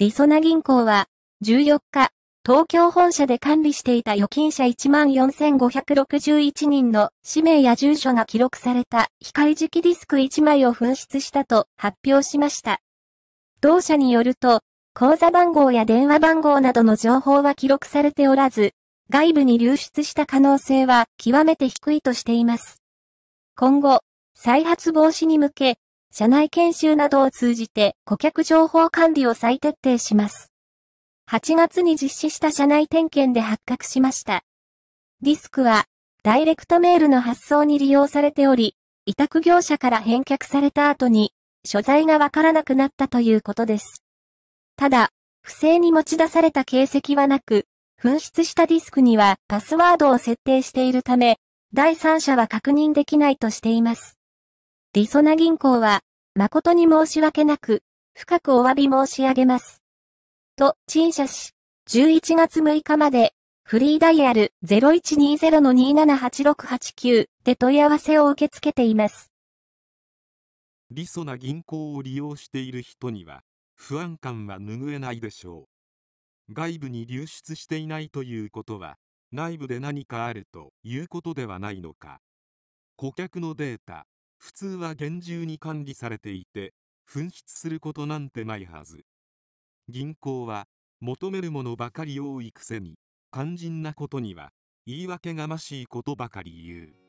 リソナ銀行は、14日、東京本社で管理していた預金者14,561人の氏名や住所が記録された非開示期。ディスク1枚を紛失したと発表しました。同社によると、口座番号や電話番号などの情報は記録されておらず、外部に流出した可能性は極めて低いとしています。今後、再発防止に向け、社内研修などを通じて顧客情報管理を再徹底します。8月に実施した社内点検で発覚しました。ディスクは、ダイレクトメールの発送に利用されており、委託業者から返却された後に、所在がわからなくなったということです。ただ、不正に持ち出された形跡はなく、紛失したディスクにはパスワードを設定しているため、第三者は確認できないとしています。りそな銀行は、誠に申し訳なく、深くお詫び申し上げます。と、陳謝し、11月6日まで、フリーダイヤル0120-278689で問い合わせを受け付けています。りそな銀行を利用している人には、不安感は拭えないでしょう。外部に流出していないということは、内部で何かあるということではないのか。顧客のデータ、普通は厳重に管理されていて紛失することなんてないはず銀行は求めるものばかり多いくせに肝心なことには言い訳がましいことばかり言う